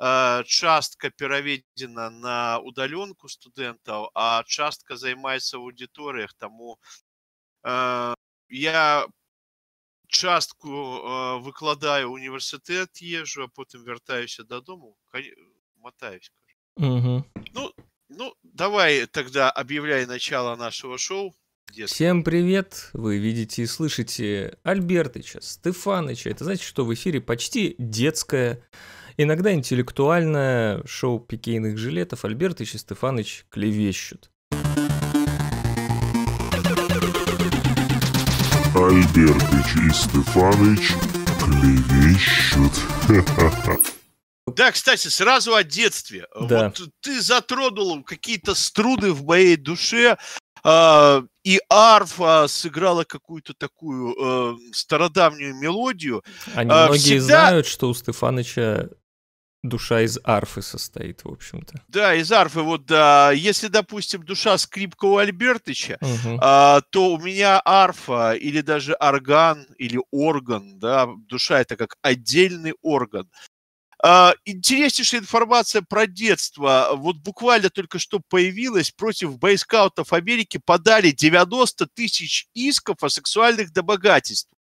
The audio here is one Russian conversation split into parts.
Э, частка пераведзена на удаленку студэнтаў а частка займаецца ў аўдыторыях таму э, я частку э, выкладаю універсітэт езжу а потым вяртаюся дадому э, мотаюсь угу. ну ну давай тогда объявляй начало нашего шоу Детство. Всем привет! Вы видите и слышите Альбертыча, Стефаныча. Это значит, что в эфире почти детская. Иногда интеллектуальное шоу пикейных жилетов Альбертыч и Стефаныч клевещут. Альбертыч и Стефаныч клевещут. Да, кстати, сразу о детстве. Да. Вот ты затронул какие-то струны в моей душе, а, и арфа сыграла какую-то такую э, стародавнюю мелодию. Они а, многие всегда... знают, что у Стефаныча душа из арфы состоит, в общем-то. Да, из арфы. Вот да, если, допустим, душа скрипка у Альбертыча, угу. а, то у меня арфа или даже орган или орган, да, душа это как отдельный орган. А, интереснейшая информация про детство. Вот буквально только что появилась. Против бойскаутов Америки подали 90 тысяч исков о сексуальных домогательствах.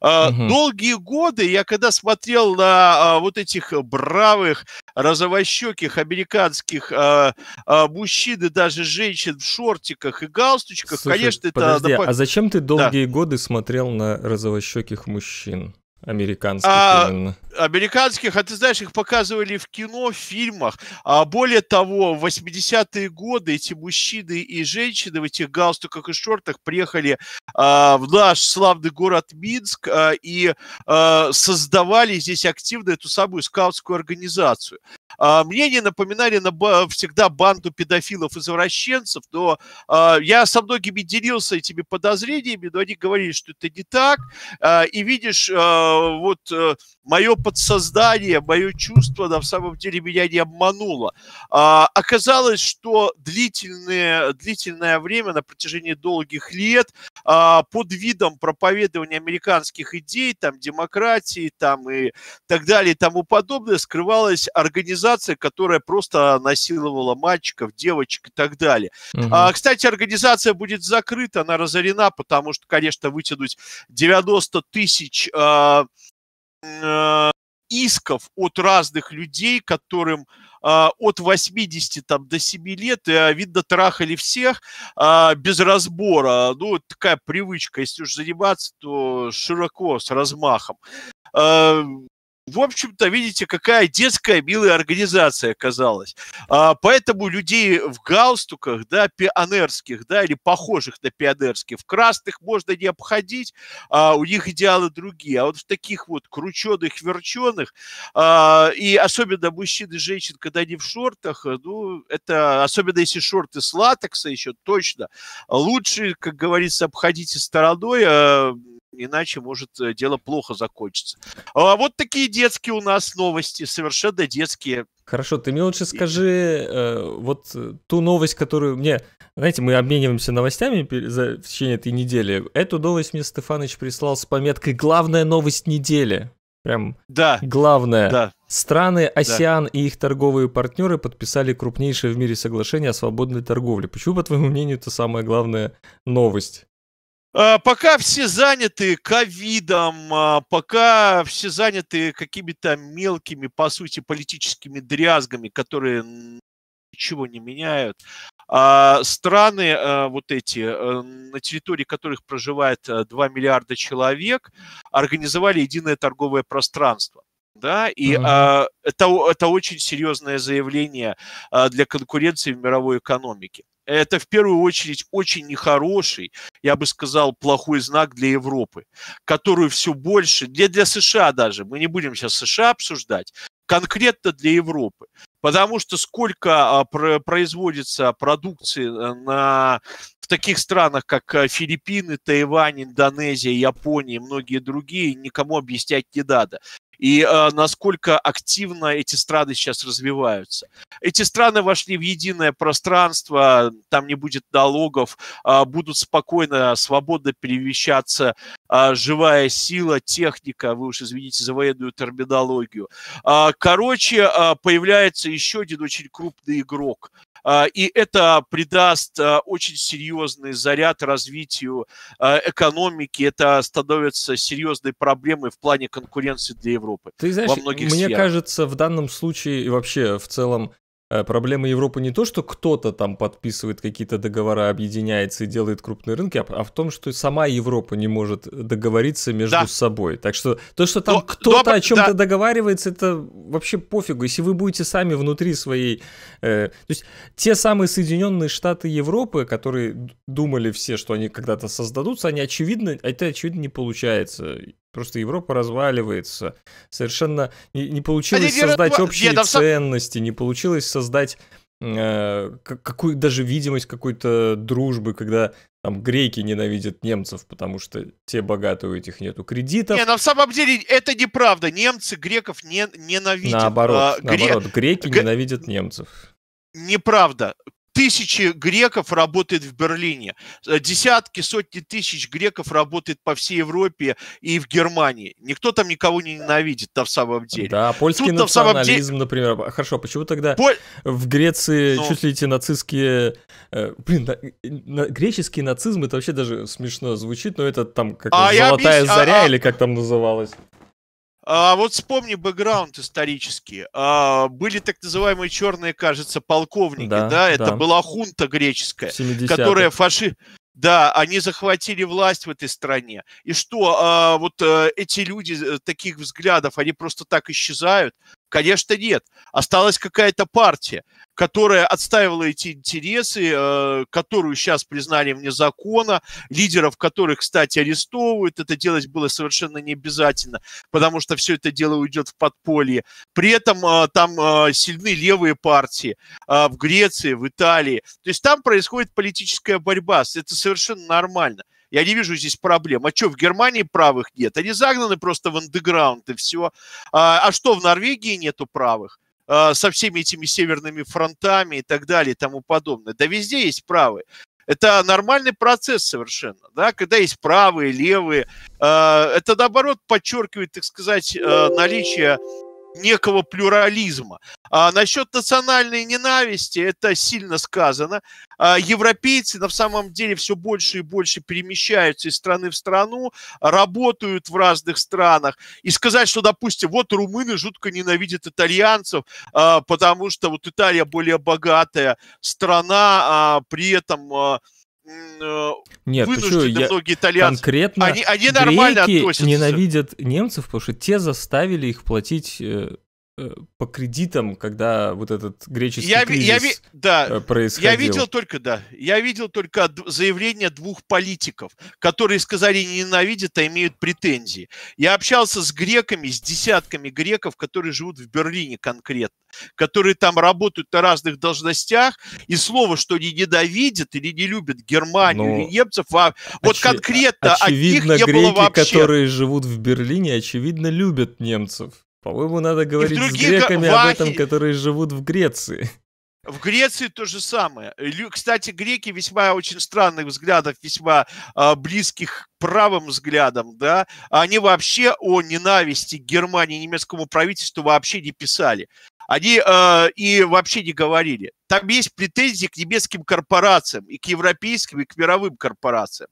Угу. Долгие годы я когда смотрел на а, вот этих э, бравых, розовощеких американских а, а, мужчин и даже женщин в шортиках и галстучках, Слушай, конечно, подожди, это... а зачем ты долгие да. годы смотрел на розовощеких мужчин? Американских а, именно. Американских, а ты знаешь, их показывали в кино, в фильмах. А более того, в 80-е годы эти мужчины и женщины в этих галстуках и шортах приехали а, в наш славный город Минск а, и а, создавали здесь активно эту самую скаутскую организацию. А, мне не напоминали на, всегда банду педофилов-извращенцев, но а, я со многими делился этими подозрениями, но они говорили, что это не так. А, и видишь, вот э, мое подсознание, мое чувство да, в самом деле меня не обмануло. А, оказалось, что длительное, длительное время, на протяжении долгих лет, а, под видом проповедования американских идей, там, демократии, там, и так далее, и тому подобное, скрывалась организация, которая просто насиловала мальчиков, девочек и так далее. Угу. А, кстати, организация будет закрыта, она разорена, потому что, конечно, вытянуть 90 тысяч... А, Э, исков от разных людей, которым а, от 80 там, до 7 лет, а, видно, трахали всех а, без разбора. Ну, такая привычка, если уж заниматься, то широко, с размахом э, в общем-то, видите, какая детская милая организация оказалась. А, поэтому людей в галстуках, да, пионерских, да, или похожих на пионерских, в красных можно не обходить, а, у них идеалы другие. А вот в таких вот крученых, верченых, а, и особенно мужчин и женщин, когда они в шортах, э, ну, это, особенно если шорты с латекса еще, точно, лучше, как говорится, обходите стороной, а, иначе может э, дело плохо закончиться. А вот такие детские у нас новости, совершенно детские. Хорошо, ты мне лучше скажи э, вот э, ту новость, которую мне... Знаете, мы обмениваемся новостями за, в течение этой недели. Эту новость мне Стефанович прислал с пометкой «Главная новость недели». Прям да. главное. Да. Страны АСИАН да. и их торговые партнеры подписали крупнейшее в мире соглашение о свободной торговле. Почему, по твоему мнению, это самая главная новость? Э, пока все заняты ковидом, э, пока все заняты какими-то мелкими, по сути, политическими дрязгами, которые ничего не меняют, а страны э, вот эти, на территории которых проживает 2 миллиарда человек, организовали единое торговое пространство да, и mm-hmm. а, это, это очень серьезное заявление а, для конкуренции в мировой экономике это в первую очередь очень нехороший, я бы сказал, плохой знак для Европы, которую все больше, не для США даже, мы не будем сейчас США обсуждать, конкретно для Европы. Потому что сколько а, производится продукции э, на, в таких странах, как э, Филиппины, Тайвань, Индонезия, Япония и многие другие, никому объяснять не надо и э, насколько активно эти страны сейчас развиваются. Эти страны вошли в единое пространство, там не будет налогов, э, будут спокойно, свободно перевещаться э, а, живая сила, техника, вы уж извините за военную терминологию. Э, короче, э, появляется еще один очень крупный игрок а, и это придаст а, очень серьезный заряд развитию а, экономики, это становится серьезной проблемой в плане конкуренции для Европы. Ты знаешь, во многих мне сферах. кажется, в данном случае и вообще в целом Э, проблема Европы не то, что кто-то там подписывает какие-то договора, объединяется и делает крупные рынки, а, а в том, что сама Европа не может договориться между да. собой. Так что то, что там кто-то о чем-то да. договаривается, это вообще пофигу. Если вы будете сами внутри своей... Э, то есть те самые Соединенные Штаты Европы, которые думали все, что они когда-то создадутся, они очевидно... Это очевидно не получается. Просто Европа разваливается. Совершенно не, не получилось Они создать разв... общие Нет, ценности, не получилось создать э, какую даже видимость какой-то дружбы, когда там греки ненавидят немцев, потому что те богатые, у этих нету кредитов. Не, на самом деле это неправда. Немцы греков не, ненавидят. Наоборот, а, наоборот греки Г... ненавидят немцев. Неправда. Тысячи греков работает в Берлине, э, десятки, сотни тысяч греков работает по всей Европе и в Германии. Никто там никого не ненавидит-то в самом деле. Да, польский Тут национализм, деле... например. А, хорошо, а почему тогда Поль... в Греции ну... чуть нацистские... Э, блин, на... На... греческий нацизм, это вообще даже смешно звучит, но это там как а золотая объяс... заря а, а... или как там называлось? А вот вспомни бэкграунд исторический. А, были так называемые черные, кажется, полковники, да? да? Это да. была хунта греческая, которая фаши... Да, они захватили власть в этой стране. И что, а, вот а, эти люди э, таких взглядов, они просто так исчезают? Конечно, нет. Осталась какая-то партия, которая отстаивала эти интересы, э, которую сейчас признали вне закона, лидеров которых, кстати, арестовывают. Это делать было совершенно не обязательно, потому что все это дело уйдет в подполье. При этом э, там э, сильны левые партии в Греции, в Италии. То есть там происходит политическая борьба. Это совершенно нормально. Я не вижу здесь проблем. А что, в Германии правых нет? Они загнаны просто в андеграунд и все. А, а что, в Норвегии нету правых? А, со всеми этими северными фронтами и так далее и тому подобное. Да везде есть правые. Это нормальный процесс совершенно, да, когда есть правые, левые. А, это, наоборот, подчеркивает, так сказать, э, наличие некого плюрализма. А насчет национальной ненависти, это сильно сказано. А европейцы на самом деле все больше и больше перемещаются из страны в страну, работают в разных странах. И сказать, что, допустим, вот румыны жутко ненавидят итальянцев, а, потому что вот Италия более богатая страна, а при этом а, Э, Нет, вынуждены я... многие итальянцы. Конкретно они, они греки относятся. ненавидят немцев, потому что те заставили их платить э, Э, по кредитам, когда вот этот греческий я, кризис я, я, да, э, происходил. Я видел только, да, я видел только заявление двух политиков, которые сказали не ненавидят, а имеют претензии. Я общался с греками, с десятками греков, которые живут в Берлине конкретно, которые там работают на разных должностях, и слово, что они ненавидят или не любят Германию Но... Ну, или немцев, а вот конкретно очевидно, от них не греки, было вообще. которые живут в Берлине, очевидно, любят немцев. По-моему, надо говорить с греками об этом, которые живут в Греции. В Греции то же самое. Кстати, греки весьма очень странных взглядов, весьма а, близких к правым взглядам, да, они вообще о ненависти к Германии немецкому правительству вообще не писали. Они э, и вообще не говорили. Там есть претензии к немецким корпорациям, и к европейским, и к мировым корпорациям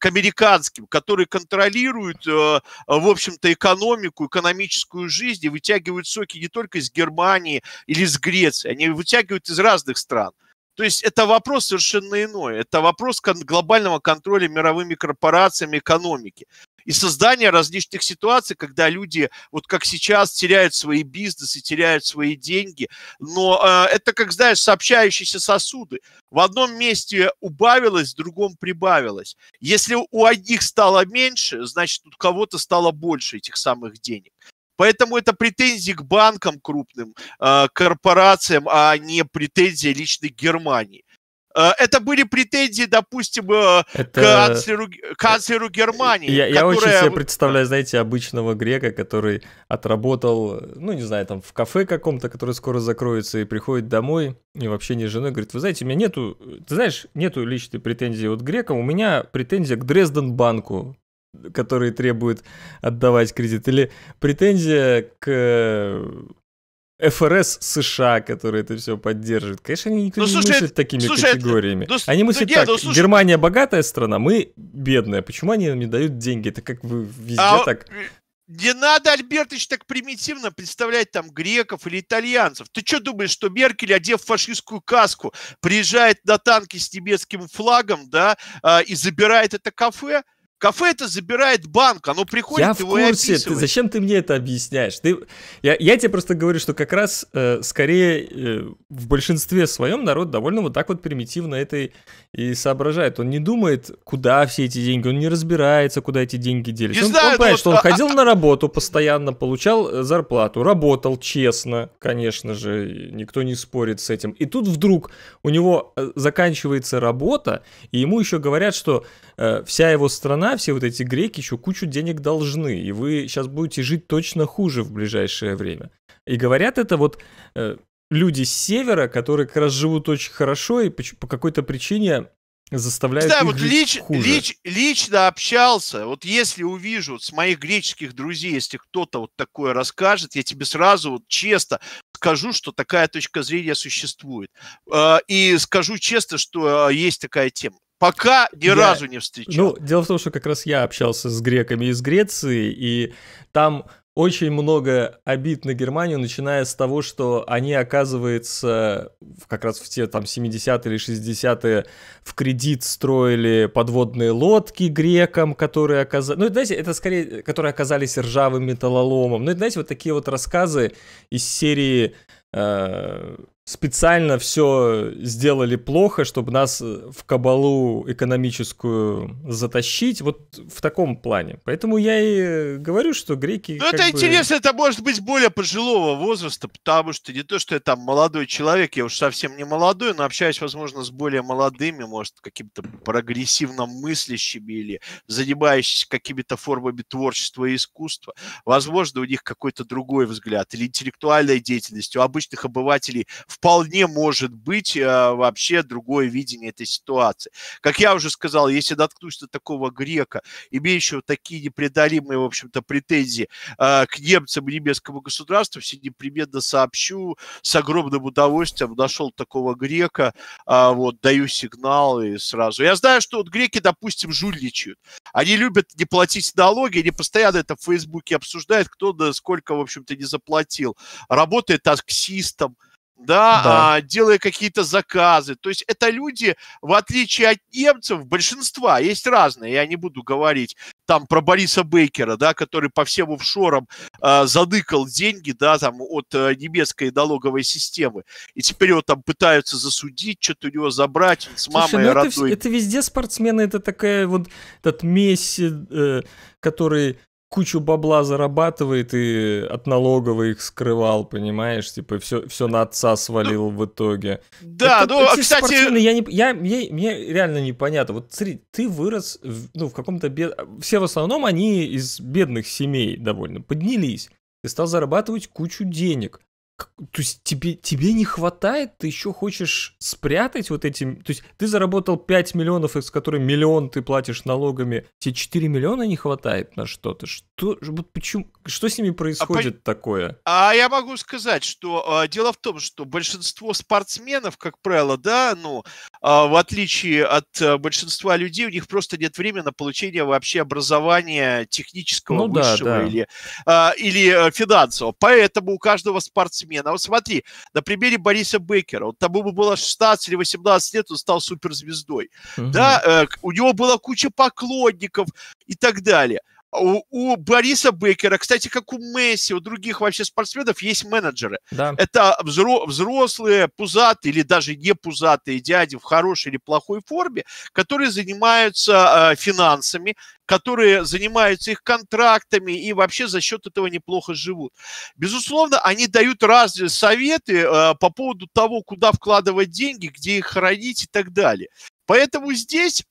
к американским, которые контролируют, э, в общем-то, экономику, экономическую жизнь и вытягивают соки не только из Германии или из Греции, они вытягивают из разных стран – то есть это вопрос совершенно иной. Это вопрос глобального контроля мировыми корпорациями экономики. И создание различных ситуаций, когда люди, вот как сейчас, теряют свои бизнесы, теряют свои деньги. Но э, это, как знаешь, сообщающиеся сосуды. В одном месте убавилось, в другом прибавилось. Если у одних стало меньше, значит, у кого-то стало больше этих самых денег. Поэтому это претензии к банкам крупным, а, корпорациям, а не претензии личной Германии. А, это были претензии, допустим, э, это... к канцлеру, э, канцлеру Германии. Я, которая... я очень себе представляю, знаете, обычного грека, который отработал, ну, не знаю, там, в кафе каком-то, который скоро закроется, и приходит домой, и вообще не с женой, говорит, вы знаете, у меня нету, ты знаешь, нету личной претензии от грекам у меня претензия к Дрезден Банку которые требуют отдавать кредит, или претензия к ФРС э, США, которые это все поддерживает. Конечно, они никто ну, слушай, не мыслит такими слушай, категориями. Ну, они мыслят ну, так, ну, слушай, Германия ну богатая страна, мы бедная. Почему они нам не дают деньги? Это как вы везде а, так... Э, не надо, Альбертович, так примитивно представлять там греков или итальянцев. Ты что думаешь, что Меркель, одев фашистскую каску, приезжает на танки с немецким флагом, да, а, и забирает это кафе? Кафе это забирает банк, оно приходит я его в курсе, и описывает. Ты, зачем ты мне это объясняешь? Ты, я, я тебе просто говорю, что как раз э, скорее э, в большинстве своем народ довольно вот так вот примитивно это и, и соображает. Он не думает, куда все эти деньги, он не разбирается, куда эти деньги делись. Не он, знаю, он понимает, вот, ну что он а, ходил а, на работу постоянно, получал э, зарплату, работал честно, конечно же, никто не спорит с этим. И тут вдруг у него э, заканчивается работа, и ему еще говорят, что э, вся его страна все вот эти греки еще кучу денег должны, и вы сейчас будете жить точно хуже в ближайшее время. И говорят это вот э, люди с севера, которые как раз живут очень хорошо и по, по какой-то причине заставляют да, их вот лич, хуже. Лич, лично общался. Вот если увижу вот, с моих греческих друзей, если кто-то вот такое расскажет, я тебе сразу вот честно скажу, что такая точка зрения существует. Э, и скажу честно, что э, есть такая тема. Пока ни я, разу не встречал. Ну, дело в том, что как раз я общался с греками из Греции, и там очень много обид на Германию, начиная с того, что они, оказывается, как раз в те там 70-е или 60-е в кредит строили подводные лодки грекам, которые оказались... Ну, это, знаете, это скорее... Которые оказались ржавым металлоломом. Ну, это, знаете, вот такие вот рассказы из серии... Э, специально все сделали плохо, чтобы нас э, в кабалу экономическую затащить, вот в таком плане. Поэтому я и говорю, что греки... Ну, это бы... интересно, это может быть более пожилого возраста, потому что не то, что я там молодой человек, я уж совсем не молодой, но общаюсь, возможно, с более молодыми, может, какими то прогрессивно мыслящими или занимающимися какими-то формами творчества и искусства. Возможно, у них какой-то другой взгляд или интеллектуальной деятельностью. У обычных обывателей в вполне может быть а, вообще другое видение этой ситуации. Как я уже сказал, если доткнусь до такого грека, имеющего такие непреодолимые, в общем-то, претензии а, к немцам и немецкому государству, все непременно сообщу, с огромным удовольствием нашел такого грека, а, вот, даю сигнал и сразу. Я знаю, что вот греки, допустим, жульничают. Они любят не платить налоги, они постоянно это в Фейсбуке обсуждают, кто на сколько, в общем-то, не заплатил. Работает таксистом, да, да. А, делая какие-то заказы. То есть это люди, в отличие от немцев, большинства, есть разные, я не буду говорить там про Бориса Бейкера, да, который по всем офшорам а, задыкал деньги, да, там от а, немецкой налоговой системы. И теперь его там пытаются засудить, что-то у него забрать, с мамой Слушай, ну а родной. Это, это везде спортсмены, это такая вот, этот Месси, э, который кучу бабла зарабатывает и от налогового их скрывал, понимаешь, типа все все на отца свалил в итоге. Да, это, ну, эти а, кстати, спортивные, я не, я мне, мне реально непонятно. Вот смотри, ты вырос, в, ну в каком-то бед, все в основном они из бедных семей довольно поднялись. Ты стал зарабатывать кучу денег то есть тебе, тебе не хватает, ты еще хочешь спрятать вот эти... То есть ты заработал 5 миллионов, из которых миллион ты платишь налогами, тебе 4 миллиона не хватает на что-то. Что, вот почему, что с ними происходит а, такое? А я могу сказать, что а, дело в том, что большинство спортсменов, как правило, да, ну, а, в отличие от а, большинства людей, у них просто нет времени на получение вообще образования технического, ну, высшего да, да. Или, а, или э, финансового. Поэтому у каждого спортсмена измена. Вот смотри, на примере Бориса Бейкера. вот тому бы было 16 или 18 лет, он стал суперзвездой. Угу. Да, э, у него была куча поклонников и так далее. У, у Бориса Бейкера, кстати, как у Месси, у других вообще спортсменов есть менеджеры. Да. Это взрослые, пузатые или даже не пузатые дяди в хорошей или плохой форме, которые занимаются э, финансами, которые занимаются их контрактами и вообще за счет этого неплохо живут. Безусловно, они дают разные советы э, по поводу того, куда вкладывать деньги, где их хранить и так далее. Поэтому здесь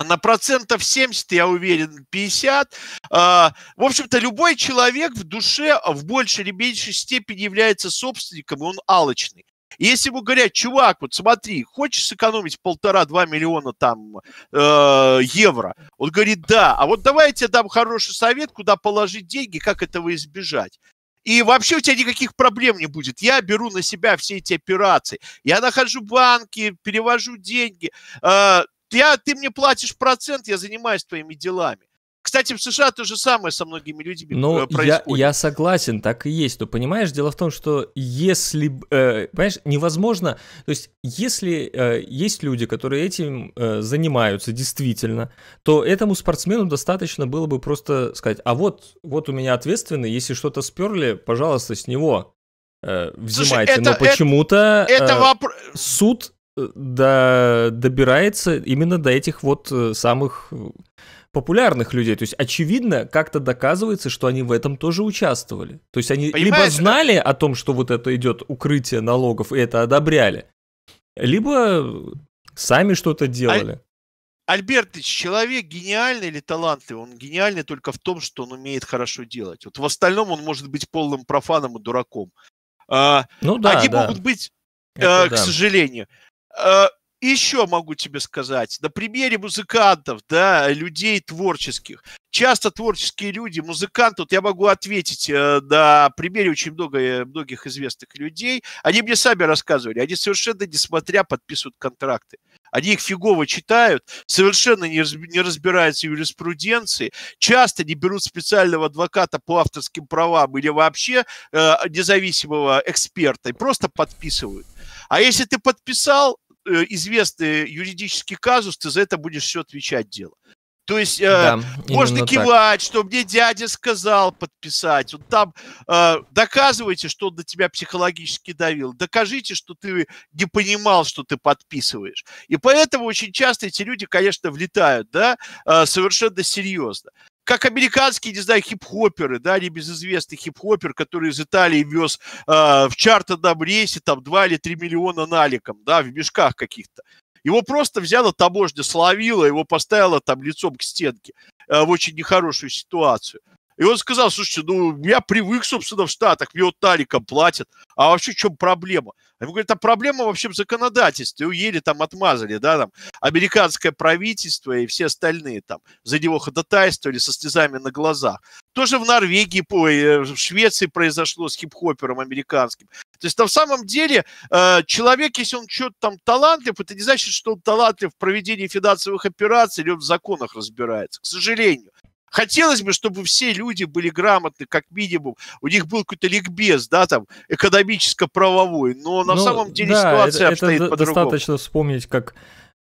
а на процентов 70, я уверен, 50. А, в общем-то, любой человек в душе в большей или меньшей степени является собственником, и он алочный. Если ему говорят, чувак, вот смотри, хочешь сэкономить полтора-два миллиона там э, евро? Он говорит, да. А вот давай я тебе дам хороший совет, куда положить деньги, как этого избежать. И вообще у тебя никаких проблем не будет. Я беру на себя все эти операции. Я нахожу банки, перевожу деньги. Э, я, ты мне платишь процент, я занимаюсь твоими делами. Кстати, в США то же самое со многими людьми ну, э, происходит. Я, я согласен, так и есть. Но понимаешь, дело в том, что если, э, понимаешь, невозможно, то есть если э, есть люди, которые этим э, занимаются действительно, то этому спортсмену достаточно было бы просто сказать, а вот, вот у меня ответственный, если что-то сперли, пожалуйста, с него э, взимайте. Слушай, это, Но э, почему-то это, это воп... суд Э, до, добирается именно до этих вот э, самых э, популярных людей. То есть, очевидно, как-то доказывается, что они в этом тоже участвовали. То есть, они Понимаешь, либо знали да? о том, что вот это идет укрытие налогов, и это одобряли, либо сами что-то делали. Аль... Альбертович, человек гениальный или талантливый? Он гениальный только в том, что он умеет хорошо делать. Вот в остальном он может быть полным профаном и дураком. А, ну да, Они да. могут быть, это, э, да. к сожалению. Э, еще могу тебе сказать, на примере музыкантов, да, людей творческих. Часто творческие люди, музыканты, вот я могу ответить э, на примере очень много, э, многих известных людей. Они мне сами рассказывали, они совершенно несмотря подписывают контракты. Они их фигово читают, совершенно не, раз не разбираются в юриспруденции, часто не берут специального адвоката по авторским правам или вообще э, независимого эксперта и просто подписывают. А если ты подписал э, известный юридический казус, ты за это будешь все отвечать дело. То есть э, да, можно кивать, так. что мне дядя сказал подписать. Вот там э, доказывайте, что он на тебя психологически давил. Докажите, что ты не понимал, что ты подписываешь. И поэтому очень часто эти люди, конечно, влетают, да, э, совершенно серьезно как американские, не знаю, хип-хоперы, да, небезызвестный хип-хопер, который из Италии вез э, в чартерном рейсе там 2 или 3 миллиона наликом, да, в мешках каких-то. Его просто взяла таможня, словила, его поставила там лицом к стенке э, в очень нехорошую ситуацию. И он сказал, слушайте, ну, я привык, собственно, в Штатах, мне вот таликом платят, а вообще в чем проблема? Я а ему говорят, а проблема вообще в законодательстве, еле там отмазали, да, там, американское правительство и все остальные там за него ходатайствовали со слезами на глазах. Тоже в Норвегии, ой, э, в Швеции произошло с хип-хопером американским. То есть на самом деле э, человек, если он что-то там талантлив, это не значит, что он талантлив в проведении финансовых операций или он в законах разбирается, к сожалению. Хотелось бы, чтобы все люди были грамотны, как минимум. У них был какой-то ликбез, да, там, экономическо-правовой. Но на ну, самом деле да, ситуация это, обстоит это по-другому. Достаточно вспомнить, как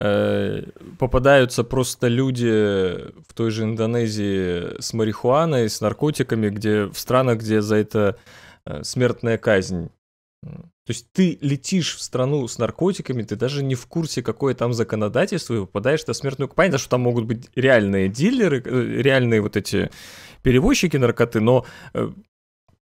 э, попадаются просто люди в той же Индонезии с марихуаной, с наркотиками, где в странах, где за это э, смертная казнь. То есть ты летишь в страну с наркотиками, ты даже не в курсе, какое там законодательство, и попадаешь на смертную компанию, потому что там могут быть реальные дилеры, э, реальные вот эти перевозчики наркоты, но э,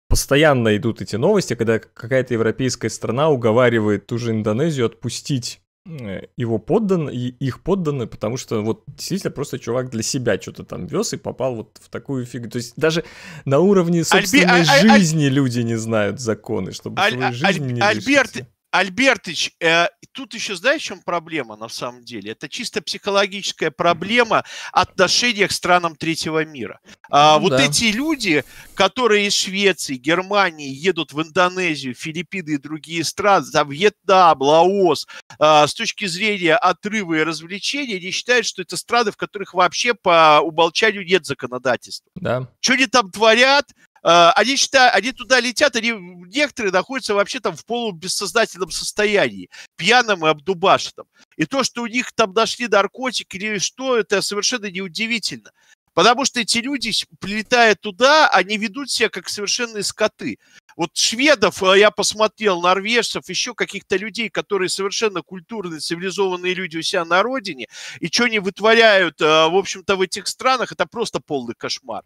постоянно идут эти новости, когда какая-то европейская страна уговаривает ту же Индонезию отпустить Э, его поддан, и их подданы, потому что вот действительно просто чувак для себя что-то там вез и попал вот в такую фигню. То есть даже на уровне собственной Альби... жизни а, а, а... люди не знают законы, чтобы Аль... свою а, жизнь Аль... не Альберт... Альбертыч, э, тут еще знаешь, в чем проблема на самом деле? Это чисто психологическая проблема отношения к странам третьего мира. А, ну, вот да. эти люди, которые из Швеции, Германии едут в Индонезию, Филиппины и другие страны, там Вьетнам, Лаос, э, с точки зрения отрыва и развлечения, они считают, что это страны, в которых вообще по умолчанию нет законодательства. Да. Что они там творят, Э, они, считают, они туда летят, они, некоторые находятся вообще там в полубессознательном состоянии, пьяным и обдубашенном. И то, что у них там нашли наркотики или что, это совершенно неудивительно. Потому что эти люди, прилетая туда, они ведут себя как совершенные скоты. Вот шведов э, я посмотрел, норвежцев, еще каких-то людей, которые совершенно культурные, цивилизованные люди у себя на родине, и что они вытворяют, э, в общем-то, в этих странах, это просто полный кошмар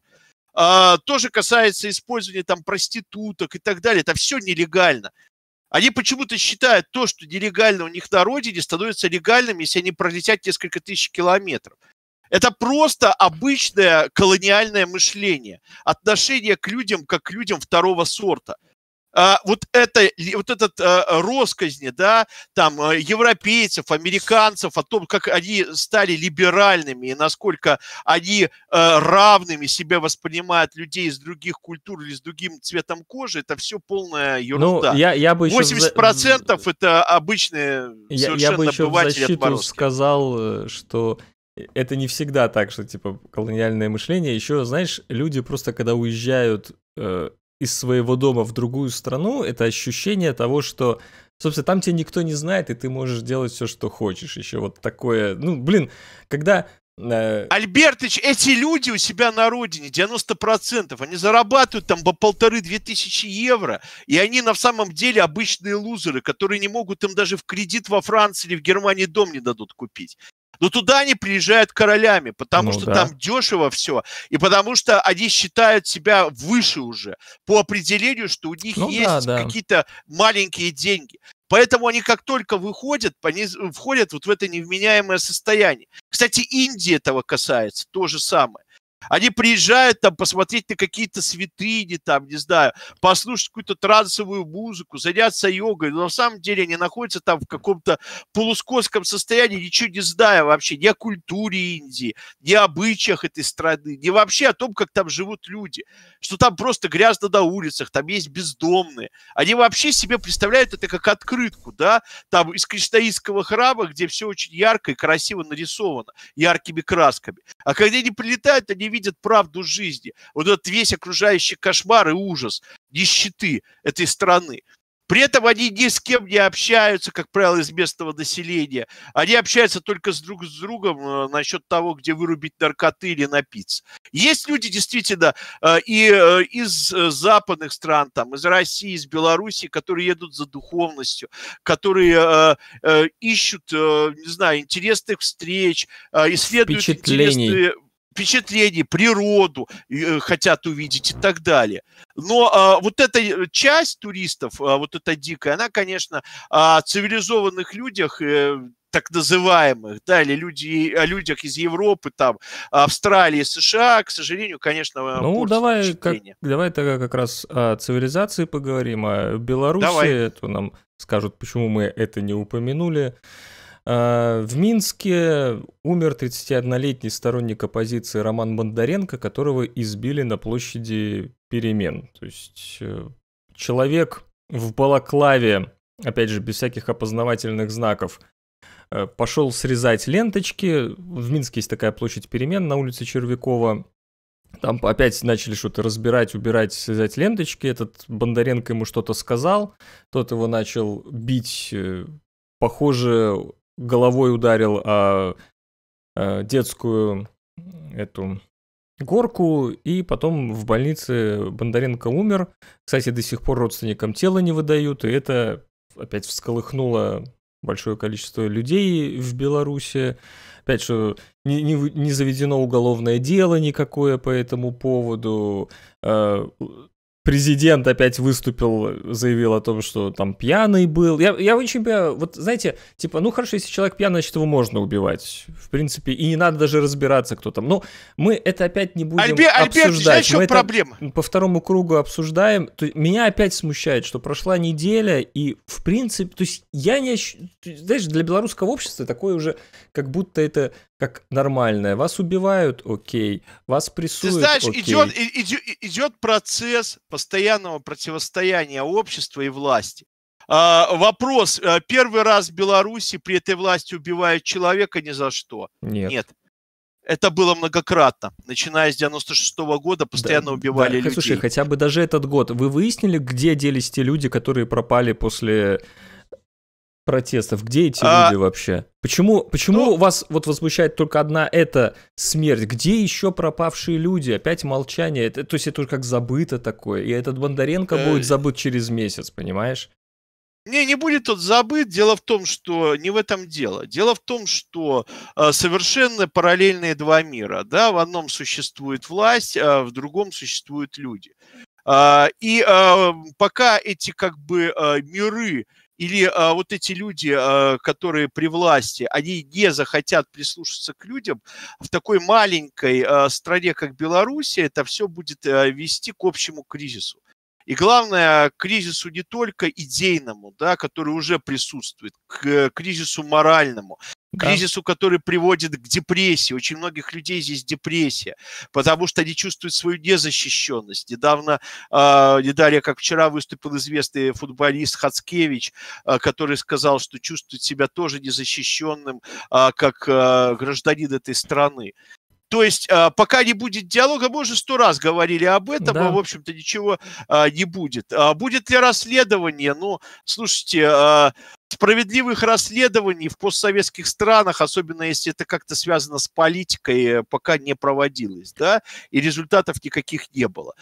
а, тоже касается использования там проституток и так далее. Это все нелегально. Они почему-то считают то, что нелегально у них на родине, становится легальным, если они пролетят несколько тысяч километров. Это просто обычное колониальное мышление, отношение к людям как к людям второго сорта – а, вот, это, вот этот э, а, роскозни, да, там, э, европейцев, американцев, о том, как они стали либеральными и насколько они э, равными себя воспринимают людей из других культур или с другим цветом кожи, это все полная ну, ерунда. Ну, я, я бы 80% за... это обычные совершенно я, совершенно я бы еще в защиту сказал, э, что это не всегда так, что, типа, колониальное мышление. Еще, знаешь, люди просто, когда уезжают э, из своего дома в другую страну, это ощущение того, что, собственно, там тебя никто не знает, и ты можешь делать все, что хочешь. Еще вот такое, ну, блин, когда э, Альбертыч, эти люди у себя на родине, 90%, они зарабатывают там по полторы-две тысячи евро, и они на самом деле обычные лузеры, которые не могут им даже в кредит во Франции или в Германии дом не дадут купить. Но туда они приезжают королями, потому ну, что да. там дешево все, и потому что они считают себя выше уже по определению, что у них ну, есть да, какие-то маленькие деньги. Поэтому они как только выходят, они входят вот в это невменяемое состояние. Кстати, Индия этого касается, то же самое. Они приезжают там посмотреть на какие-то святыни, там, не знаю, послушать какую-то трансовую музыку, заняться йогой. Но на самом деле они находятся там в каком-то полускоском состоянии, ничего не зная вообще ни о культуре Индии, ни о обычаях этой страны, ни вообще о том, как там живут люди. Что там просто грязно на улицах, там есть бездомные. Они вообще себе представляют это как открытку, да, там из кришнаистского храма, где все очень ярко и красиво нарисовано, яркими красками. А когда они прилетают, они видят правду жизни, вот этот весь окружающий кошмар и ужас нищеты этой страны. При этом они ни с кем не общаются, как правило, из местного населения. Они общаются только с друг с другом э, насчет того, где вырубить наркоты или напиться. Есть люди действительно э, и э, из западных стран, там, из России, из Беларуси которые едут за духовностью, которые ищут, не знаю, интересных встреч, исследуют интересные впечатление, природу э, хотят увидеть и так далее. Но а, вот эта э, часть туристов, а, вот эта дикая, она, конечно, о цивилизованных людях э, так называемых, да, или люди, о людях из Европы, там, Австралии, США, к сожалению, конечно, Ну, давай, как, давай тогда как раз о цивилизации поговорим, о Беларуси, давай. то нам скажут, почему мы это не упомянули. Э, в Минске умер 31-летний сторонник оппозиции Роман Бондаренко, которого избили на площади перемен. То есть э, человек в балаклаве, опять же, без всяких опознавательных знаков, э, пошел срезать ленточки. В Минске есть такая площадь перемен на улице Червякова. Там опять начали что-то разбирать, убирать, срезать ленточки. Этот Бондаренко ему что-то сказал. Тот его начал бить. Похоже, головой ударил о, о э, детскую эту горку, и потом в больнице Бондаренко умер. Кстати, до сих пор родственникам тела не выдают, и это опять всколыхнуло большое количество людей в Беларуси. Опять же, не, не, не заведено уголовное дело никакое по этому поводу. Э, президент опять выступил, заявил о том, что там пьяный был. Я, я очень, вот знаете, типа, ну хорошо, если человек пьяный, значит его можно убивать. В принципе, и не надо даже разбираться, кто там. Но ну, мы это опять не будем Альбер, обсуждать. Альбер, мы это проблема? по второму кругу обсуждаем. То, меня опять смущает, что прошла неделя, и в принципе, то есть я не... Знаешь, для белорусского общества такое уже, как будто это как нормальное. Вас убивают, окей. Вас прессуют, Ты знаешь, окей. Идет, идет, идет процесс постоянного противостояния общества и власти. А, вопрос. Э, первый раз в Беларуси при этой власти убивают человека ни за что. Нет. Нет. Это было многократно. Начиная с 96 года постоянно да, убивали да, людей. Слушай, хотя бы даже этот год. Вы выяснили, где делись те люди, которые пропали после протестов? Где эти а... люди вообще? Почему, почему ну... вас вот возмущает только одна эта смерть? Где еще пропавшие люди? Опять молчание. Это, то есть это уже как забыто такое. И этот Бондаренко э... будет забыт через месяц, понимаешь? Не, не будет тот забыт. Дело в том, что не в этом дело. Дело в том, что э, совершенно параллельные два мира. Да? В одном существует власть, а в другом существуют люди. А, и э, пока эти как бы э, миры или а, вот эти люди, а, которые при власти, они не захотят прислушаться к людям, в такой маленькой а, стране, как Беларусь, это все будет а, вести к общему кризису. И главное, кризису не только идейному, да, который уже присутствует, к э, кризису моральному, да. кризису, который приводит к депрессии. Очень многих людей здесь депрессия, потому что они чувствуют свою незащищенность. Недавно, э, а, не далее, как вчера выступил известный футболист Хацкевич, а, который сказал, что чувствует себя тоже незащищенным, а, э, как гражданин этой страны. То есть, а, пока не будет диалога, мы уже сто раз говорили об этом, а, да. и, в общем-то, ничего а, не будет. Будет ли расследование? Ну, слушайте, справедливых расследований в постсоветских странах, особенно если это как-то связано с политикой, пока не проводилось, да, и результатов никаких не было.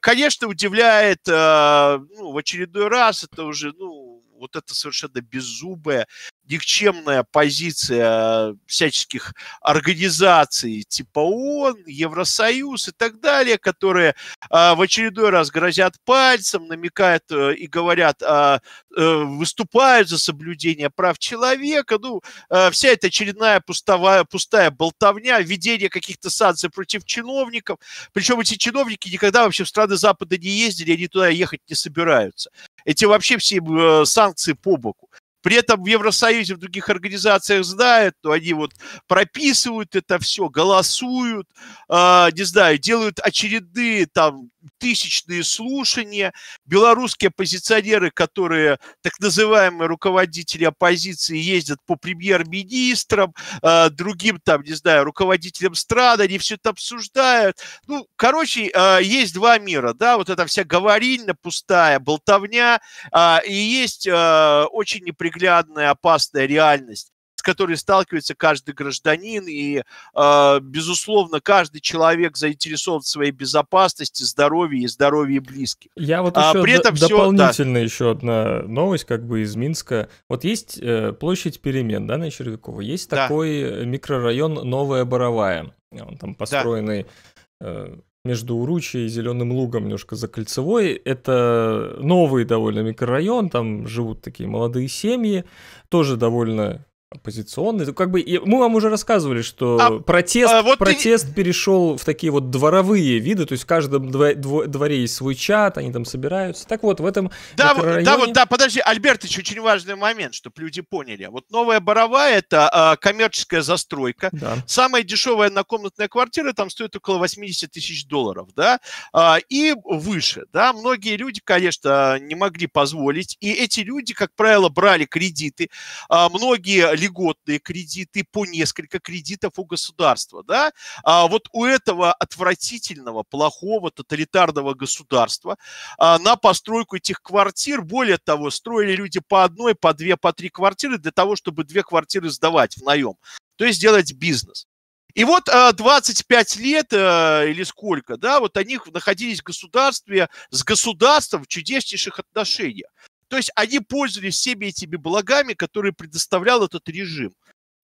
Конечно, удивляет ну, в очередной раз, это уже, ну, вот эта совершенно беззубая, никчемная позиция всяческих организаций типа ООН, Евросоюз и так далее, которые а, в очередной раз грозят пальцем, намекают э, и говорят, а, э, выступают за соблюдение прав человека. Ну, э, вся эта очередная пустовая, пустая болтовня, введение каких-то санкций против чиновников. Причем эти чиновники никогда вообще в страны Запада не ездили, они туда ехать не собираются. Эти вообще все санкции организации по боку. При этом в Евросоюзе, в других организациях знают, то они вот прописывают это все, голосуют, э, не знаю, делают очередные там тысячные слушания, белорусские оппозиционеры, которые так называемые руководители оппозиции ездят по премьер-министрам, а, другим там, не знаю, руководителям стран, они все это обсуждают. Ну, короче, а, есть два мира, да, вот эта вся говорильня пустая, болтовня, а, и есть очень неприглядная, опасная реальность которой сталкивается каждый гражданин, и, а, безусловно, каждый человек заинтересован в своей безопасности, здоровье и здоровье близких. Я вот еще а, при этом все, дополнительно да. еще одна новость как бы из Минска. Вот есть э, площадь перемен, да, на Червякова, есть да. такой э, микрорайон Новая Боровая, он там построенный... Да э, между Уручи и Зеленым Лугом, немножко за Кольцевой. Это новый довольно микрорайон, там живут такие молодые семьи, тоже довольно Оппозиционный, как бы мы вам уже рассказывали, что а, протест, а вот протест ты... перешел в такие вот дворовые виды, то есть в каждом дворе есть свой чат, они там собираются. Так вот в этом да, микрорайоне... да, вот, да, подожди, Альбертович, очень важный момент, чтобы люди поняли. Вот новая Боровая это а, коммерческая застройка. Да. Самая дешевая однокомнатная квартира там стоит около 80 тысяч долларов, да, а, и выше, да. Многие люди, конечно, не могли позволить, и эти люди, как правило, брали кредиты. А, многие льготные кредиты, по несколько кредитов у государства, да, а вот у этого отвратительного, плохого, тоталитарного государства а, на постройку этих квартир, более того, строили люди по одной, по две, по три квартиры для того, чтобы две квартиры сдавать в наем, то есть делать бизнес. И вот 25 а, лет э, или сколько, да, вот они находились в государстве, с государством в чудеснейших отношениях. То есть они пользовались всеми этими благами, которые предоставлял этот режим.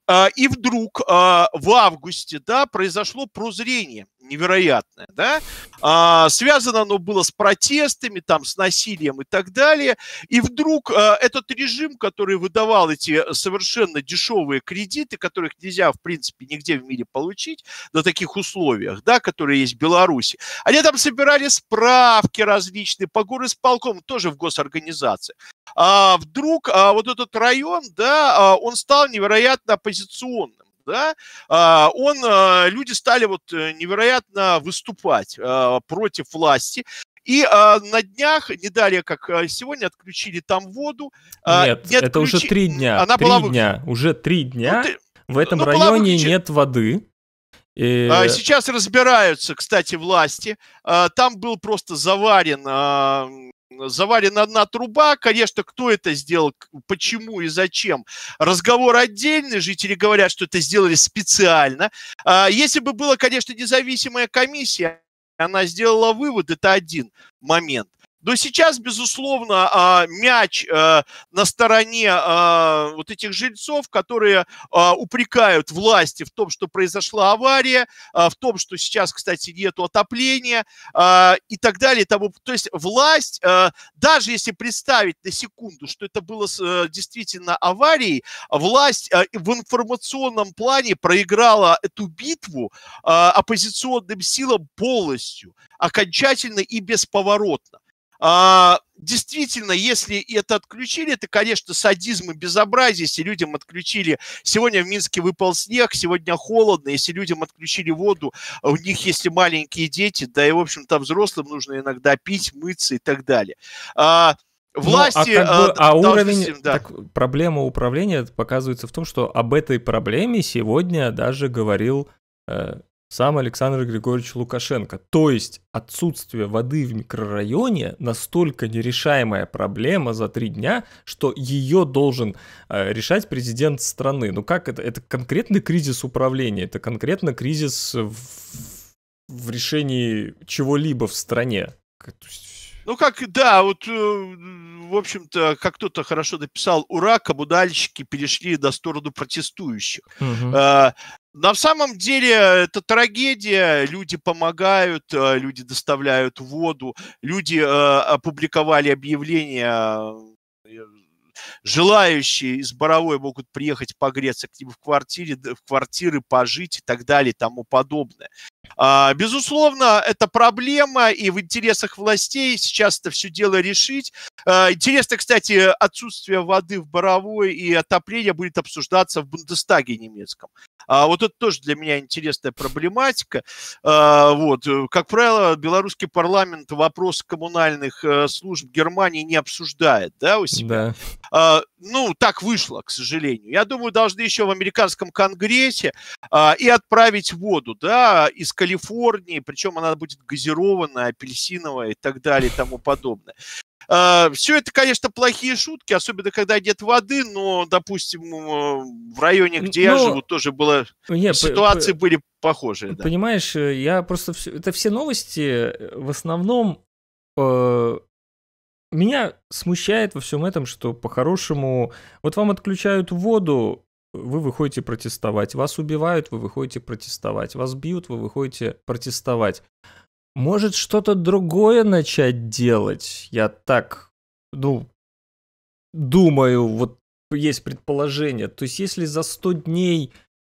А, и вдруг а, в августе да, произошло прозрение невероятное, да, а, связано оно было с протестами, там, с насилием и так далее, и вдруг а, этот режим, который выдавал эти совершенно дешевые кредиты, которых нельзя, в принципе, нигде в мире получить на таких условиях, да, которые есть в Беларуси, они там собирали справки различные по горосполком, тоже в госорганизации. А вдруг а, вот этот район, да, а, он стал невероятно оппозиционным да, а, он, а, люди стали вот э, невероятно выступать а, против власти. И а, на днях, не далее, как сегодня, отключили там воду. Нет, не отключи... это уже три дня. Она три была дня. Уже три ну, дня ну, ты... в этом ну, районе выключ... нет воды. И... Сейчас разбираются, кстати, власти. Там был просто заварен заварена одна труба. Конечно, кто это сделал, почему и зачем. Разговор отдельный, жители говорят, что это сделали специально. А, если бы была, конечно, независимая комиссия, она сделала вывод, это один момент. Но сейчас, безусловно, а, мяч э, на стороне э, вот этих жильцов, которые э, упрекают власти в том, что произошла авария, в том, что сейчас, кстати, нет отопления и так далее. То есть власть, даже если представить на секунду, что это было действительно аварией, власть в информационном плане проиграла эту битву оппозиционным силам полностью, окончательно и бесповоротно. А, действительно, если это отключили, это, конечно, садизм и безобразие, если людям отключили. Сегодня в Минске выпал снег, сегодня холодно, если людям отключили воду, а у них если маленькие дети, да и, в общем-то, взрослым нужно иногда пить, мыться и так далее. Власти, ну, а, как а, бы, а уровень, всем, да. так, проблема управления показывается в том, что об этой проблеме сегодня даже говорил э, сам Александр Григорьевич Лукашенко. То есть отсутствие воды в микрорайоне настолько нерешаемая проблема за три дня, что ее должен э, решать президент страны. Ну как это? Это конкретный кризис управления, это конкретно кризис в, в решении чего-либо в стране. Ну как, да, вот, э, в общем-то, как кто-то хорошо написал, ура, коммунальщики перешли на сторону протестующих. Угу. А, на самом деле э, это трагедия. Люди помогают, э, люди доставляют воду, люди э, опубликовали объявления желающие из Боровой могут приехать погреться к ним в, квартире, в квартиры, пожить и так далее и тому подобное. А, безусловно, это проблема, и в интересах властей сейчас это все дело решить. А, интересно, кстати, отсутствие воды в Боровой и отопления будет обсуждаться в Бундестаге немецком. А, вот это тоже для меня интересная проблематика. Вот. Э, как правило, белорусский парламент вопрос коммунальных э, служб Германии не обсуждает да, у себя. Да. Ну, так вышло, к сожалению. Я думаю, должны еще в американском конгрессе и отправить воду да, из Калифорнии, причем она будет газированная, апельсиновая и так далее и тому подобное. А, все это, конечно, плохие шутки, особенно когда нет воды, но, допустим, э, в районе, где но... я ну, живу, тоже было нет, ситуации по... были похожие. Да. Понимаешь, э, я просто все... это все новости э, в основном э... меня смущает во всем этом, что по-хорошему вот вам отключают воду, вы выходите протестовать. Вас убивают, вы выходите протестовать. Вас бьют, вы выходите протестовать. Может, что-то другое начать делать? Я так, ну, думаю, вот есть предположение. То есть, если за 100 дней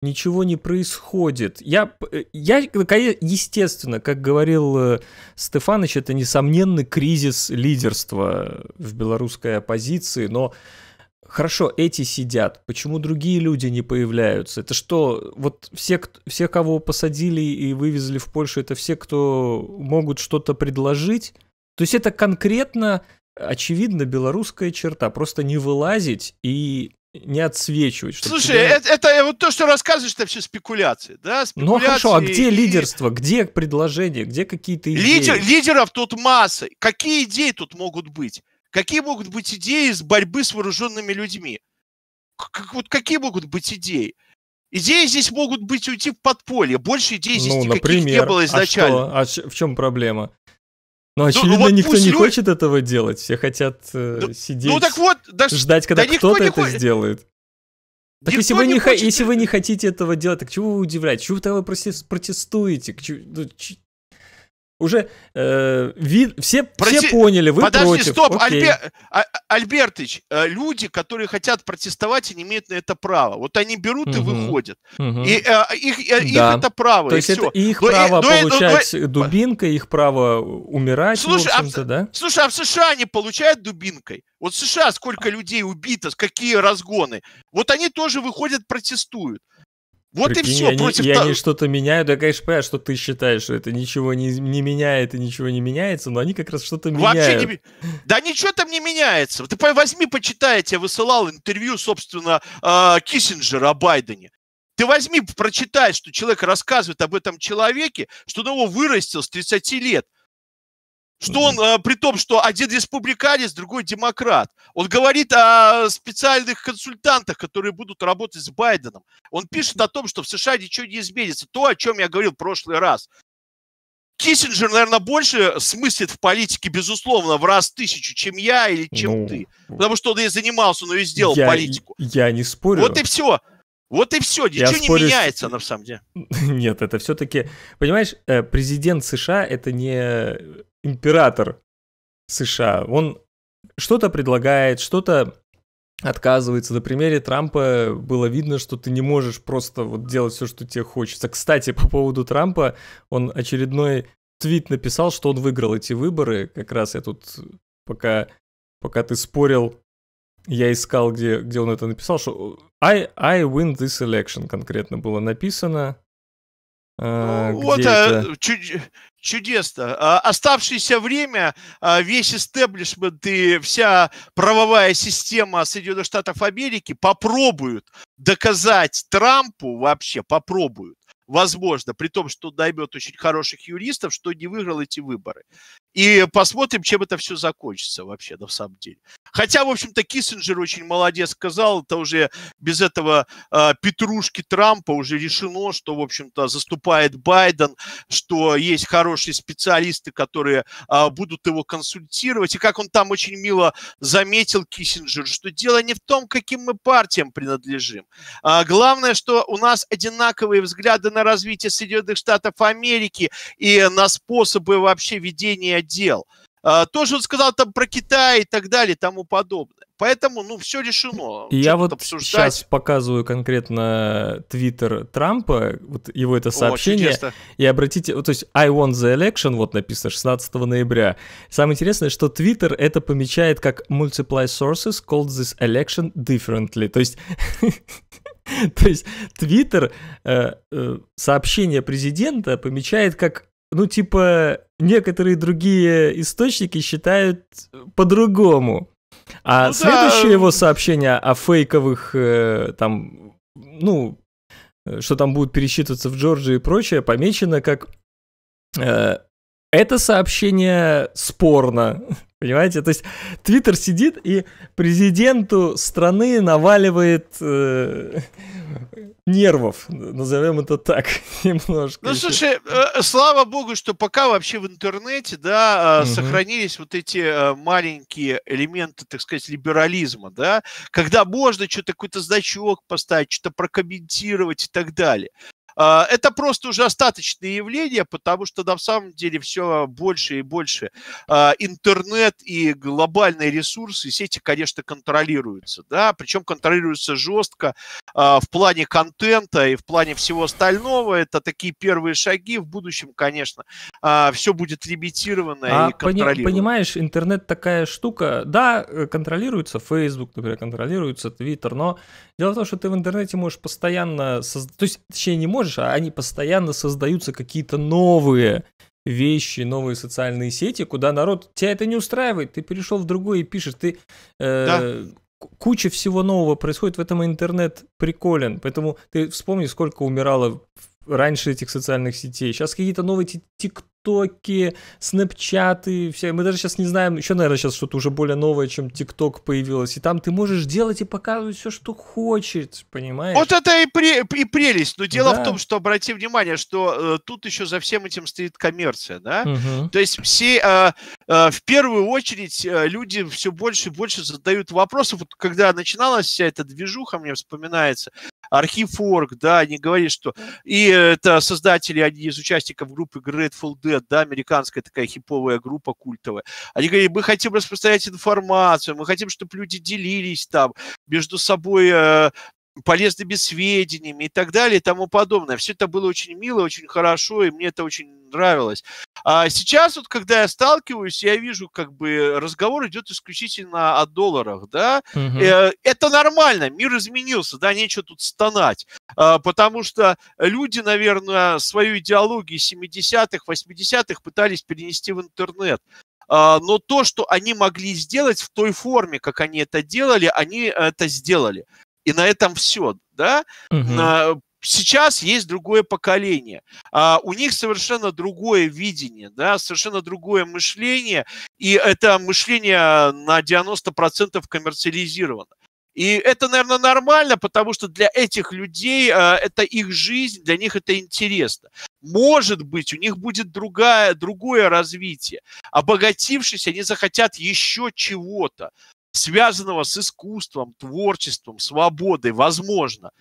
ничего не происходит. Я, я, естественно, как говорил э, Стефаныч, это несомненный кризис лидерства в белорусской оппозиции, но Хорошо, эти сидят. Почему другие люди не появляются? Это что, вот все, все кого посадили и вывезли в Польшу, это все, кто могут что-то предложить? То есть это конкретно, очевидно, белорусская черта. Просто не вылазить и не отсвечивать. Слушай, тебя... это, это вот то, что рассказываешь, это все спекуляции, да? Спекуляции ну а хорошо, а где и... лидерство, где предложение, где какие-то идеи? Лидер, лидеров тут масса. Какие идеи тут могут быть? Какие могут быть идеи из борьбы с вооруженными людьми? Как, вот какие могут быть идеи? Идеи здесь могут быть уйти в подполье. Больше идей здесь ну, никаких например, не было а изначально. А, что? а в чем проблема? Ну, ну очевидно, ну, вот никто не люди... хочет этого делать. Все хотят э, ну, сидеть, ну, так вот, да, ждать, когда да кто-то это хочет. сделает. Так если вы, не не хочет... если вы не хотите этого делать, так чего вы удивляетесь? Чего вы протестуете? Чего... Ну, ч уже э, вид, все, Проти... все поняли, вы Подожди, против. стоп, Окей. Альбер... А, Альбертыч, э, люди, которые хотят протестовать, и не имеют на это право. Вот они берут угу. и выходят. Угу. И э, их, э, их да. это право. То есть и это их но, право но, получать но, но... дубинкой, их право умирать, слушай, а в общем-то, а, да? Слушай, а в США они получают дубинкой? Вот в США сколько людей убито, какие разгоны. Вот они тоже выходят, протестуют. Вот Прикинь, и все. Они, против я та... они что-то меняю. Да, конечно, понятно, что ты считаешь, что это ничего не, не меняет и ничего не меняется, но они как раз что-то меняют. Вообще не... Да ничего там не меняется. Ты возьми, почитай, я тебе высылал интервью, собственно, а, Киссинджера о Байдене. Ты возьми, прочитай, что человек рассказывает об этом человеке, что он его вырастил с 30 лет что он, э, при том, что один республиканец, другой демократ. Он говорит о специальных консультантах, которые будут работать с Байденом. Он пишет о том, что в США ничего не изменится. То, о чем я говорил в прошлый раз. Киссинджер, наверное, больше смыслит в политике, безусловно, в раз тысячу, чем я или чем ну, ты. Потому что он и занимался, но и сделал я, политику. Я не спорю. Вот и все. Вот и все, ничего я не спорю... меняется, на самом деле. Нет, это все-таки, понимаешь, э, президент США это не император США, он что-то предлагает, что-то отказывается. На примере Трампа было видно, что ты не можешь просто вот делать все, что тебе хочется. Кстати, по поводу Трампа, он очередной твит написал, что он выиграл эти выборы. Как раз я тут, пока, пока ты спорил, я искал, где, где он это написал, что I, I win this election конкретно было написано. А, вот э, это? Чуд... чудесно. А, оставшееся время а, весь истеблишмент и вся правовая система Соединенных Штатов Америки попробуют доказать Трампу вообще, попробуют, возможно, при том, что он наймет очень хороших юристов, что не выиграл эти выборы. И посмотрим, чем это все закончится вообще на самом деле. Хотя, в общем-то, Киссинджер очень молодец сказал, это уже без этого э, петрушки Трампа уже решено, что, в общем-то, заступает Байден, что есть хорошие специалисты, которые э, будут его консультировать. И как он там очень мило заметил, Киссинджер, что дело не в том, каким мы партиям принадлежим. А главное, что у нас одинаковые взгляды на развитие Соединенных Штатов Америки и на способы вообще ведения дел а, тоже он сказал там про Китай и так далее и тому подобное. Поэтому, ну, все решено. Я вот обсуждать. сейчас показываю конкретно твиттер Трампа, вот его это сообщение. О, и обратите, вот, то есть I won the election, вот написано 16 ноября. Самое интересное, что твиттер это помечает как multiply sources called this election differently. То есть то есть Твиттер э, э, сообщение президента помечает как ну, типа, некоторые другие источники считают по-другому. А ну, следующее да. его сообщение о фейковых, э, там, ну, что там будут пересчитываться в Джорджии и прочее, помечено как э, это сообщение спорно. Понимаете? То есть Твиттер сидит и президенту страны наваливает э, нервов, назовем это так, немножко. Ну, слушай, э, слава богу, что пока вообще в интернете, да, угу. сохранились вот эти э, маленькие элементы, так сказать, либерализма, да, когда можно что-то, какой-то значок поставить, что-то прокомментировать и так далее. А, это просто уже остаточные явления, потому что на самом деле все больше и больше а, интернет и глобальные ресурсы, сети, конечно, контролируются, да, причем контролируются жестко а, в плане контента и в плане всего остального. Это такие первые шаги. В будущем, конечно, все будет лимитировано а и контролируемо. Понимаешь, интернет такая штука, да, э, контролируется Facebook, например, контролируется Twitter, но дело в том, что ты в интернете можешь постоянно, созд... то есть, точнее, не можешь можешь, а они постоянно создаются какие-то новые вещи, новые социальные сети, куда народ тебя это не устраивает, ты перешел в другое и пишешь, ты э, да. куча всего нового происходит в этом интернет приколен, поэтому ты вспомни, сколько умирало раньше этих социальных сетей, сейчас какие-то новые тик ТикТоке, Снэпчаты, все. Мы даже сейчас не знаем, еще, наверное, сейчас что-то уже более новое, чем ТикТок появилось. И там ты можешь делать и показывать все, что хочешь, понимаешь? Вот это и, пре- и прелесть. Но дело да. в том, что обрати внимание, что э, тут еще за всем этим стоит коммерция, да? Угу. То есть все, э, э, в первую очередь, э, люди все больше и больше задают вопросы. Вот когда начиналась вся эта движуха, мне вспоминается, архив.org, да, они говорили, что и э, это создатели, одни из участников группы Grateful Dead, Duet, да, американская такая хиповая группа культовая. Они говорили, мы хотим распространять информацию, мы хотим, чтобы люди делились там между собой э, полезными сведениями и так далее и тому подобное. Все это было очень мило, очень хорошо, и мне это очень нравилось. А сейчас вот, когда я сталкиваюсь, я вижу, как бы разговор идет исключительно о долларах, да. Угу. Это нормально, мир изменился, да, нечего тут стонать. А, потому что люди, наверное, свою идеологию 70-х, 80-х пытались перенести в интернет. А, но то, что они могли сделать в той форме, как они это делали, они это сделали и на этом все, да? Угу. Сейчас есть другое поколение, а у них совершенно другое видение, да, совершенно другое мышление, и это мышление на 90% коммерциализировано. И это, наверное, нормально, потому что для этих людей э, это их жизнь, для них это интересно. Может быть, у них будет другая, другое развитие. Обогатившись, они захотят еще чего-то связанного с искусством, творчеством, свободой, возможно.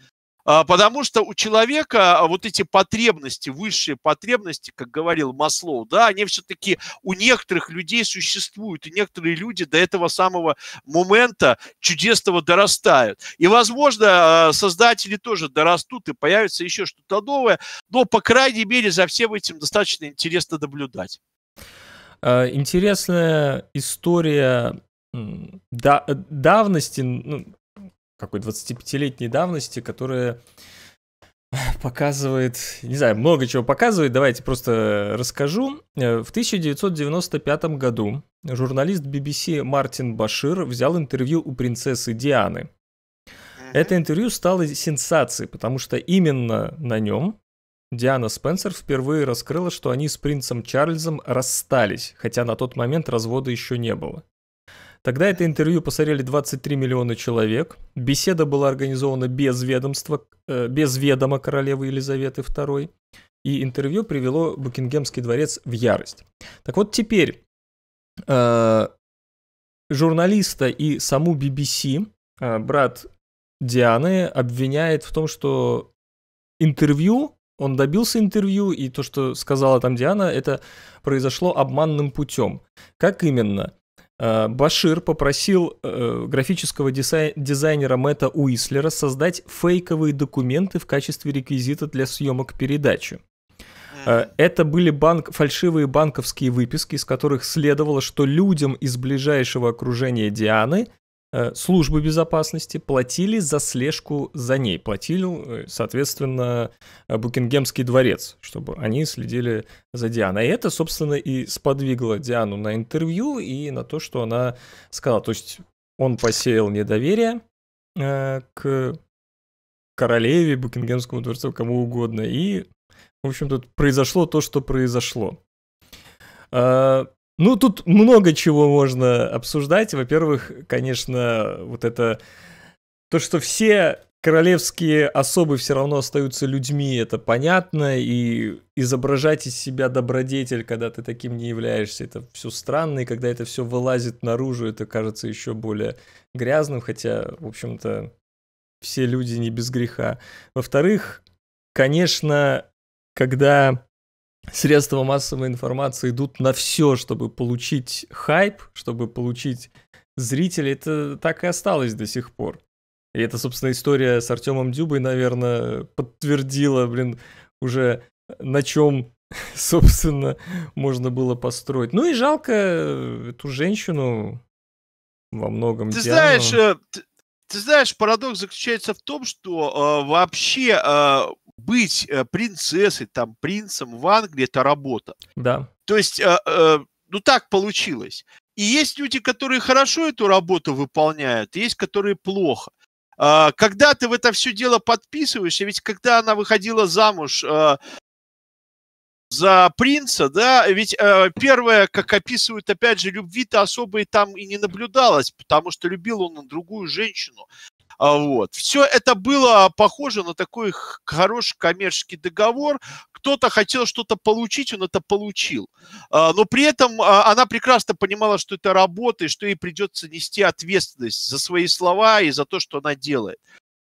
А, потому что у человека а, вот эти потребности, высшие потребности, как говорил Маслоу, да, они все-таки у некоторых людей существуют, и некоторые люди до этого самого момента чудесного дорастают. И, возможно, а, создатели тоже дорастут, и появится еще что-то новое, но, по крайней мере, за всем этим достаточно интересно наблюдать. Интересная история да, э, давности, ну, какой 25-летней давности, которая показывает, не знаю, много чего показывает, давайте просто расскажу. Э, в 1995 году журналист BBC Мартин Башир взял интервью у принцессы Дианы. Это интервью стало сенсацией, потому что именно на нем Диана Спенсер впервые раскрыла, что они с принцем Чарльзом расстались, хотя на тот момент развода еще не было. Тогда это интервью посмотрели 23 миллиона человек. Беседа была организована без, ведомства, э, без ведома королевы Елизаветы II. И интервью привело Букингемский дворец в ярость. Так вот теперь э, журналиста и саму BBC э, брат Дианы обвиняет в том, что интервью он добился интервью, и то, что сказала там Диана, это произошло обманным путем. Как именно? Э, Башир попросил э, графического дизайнера Мэтта Уислера создать фейковые документы в качестве реквизита для съемок передачи. Э, это были банк, фальшивые банковские выписки, из которых следовало, что людям из ближайшего окружения Дианы Э, службы безопасности платили за слежку за ней. Платил, э, соответственно, э, Букингемский дворец, чтобы они следили за Дианой. И это, собственно, и сподвигло Диану на интервью и на то, что она сказала. То есть он посеял недоверие к королеве, Букингемскому дворцу, кому угодно. И, в общем, тут произошло то, что произошло. Ну, тут много чего можно обсуждать. Во-первых, конечно, вот это... То, что все королевские особы все равно остаются людьми, это понятно, и изображать из себя добродетель, когда ты таким не являешься, это все странно, и когда это все вылазит наружу, это кажется еще более грязным, хотя, в общем-то, все люди не без греха. Во-вторых, конечно, когда средства массовой информации идут на все, чтобы получить хайп, чтобы получить зрителей, это так и осталось до сих пор. И это, собственно, история с Артемом Дюбой, наверное, подтвердила, блин, уже э, на чем, собственно, можно было построить. Ну и жалко э, эту женщину во многом. Ты Диану. знаешь, э, ты, ты знаешь, парадокс заключается в том, что э, вообще э, быть э, принцессой, там, принцем в Англии – это работа. Да. То есть, э, э, ну так получилось. И есть люди, которые хорошо эту работу выполняют, есть, которые плохо. А, когда ты в это все дело подписываешься, ведь когда она выходила замуж за принца, да, ведь э, первое, как описывают, опять же, любви-то особой там и не наблюдалось, потому что любил он другую женщину. А вот. Все это было похоже на такой хороший коммерческий договор. Кто-то хотел что-то получить, он это получил. А, но при этом а, она прекрасно понимала, что это работа, и что ей придется нести ответственность за свои слова и за то, что она делает.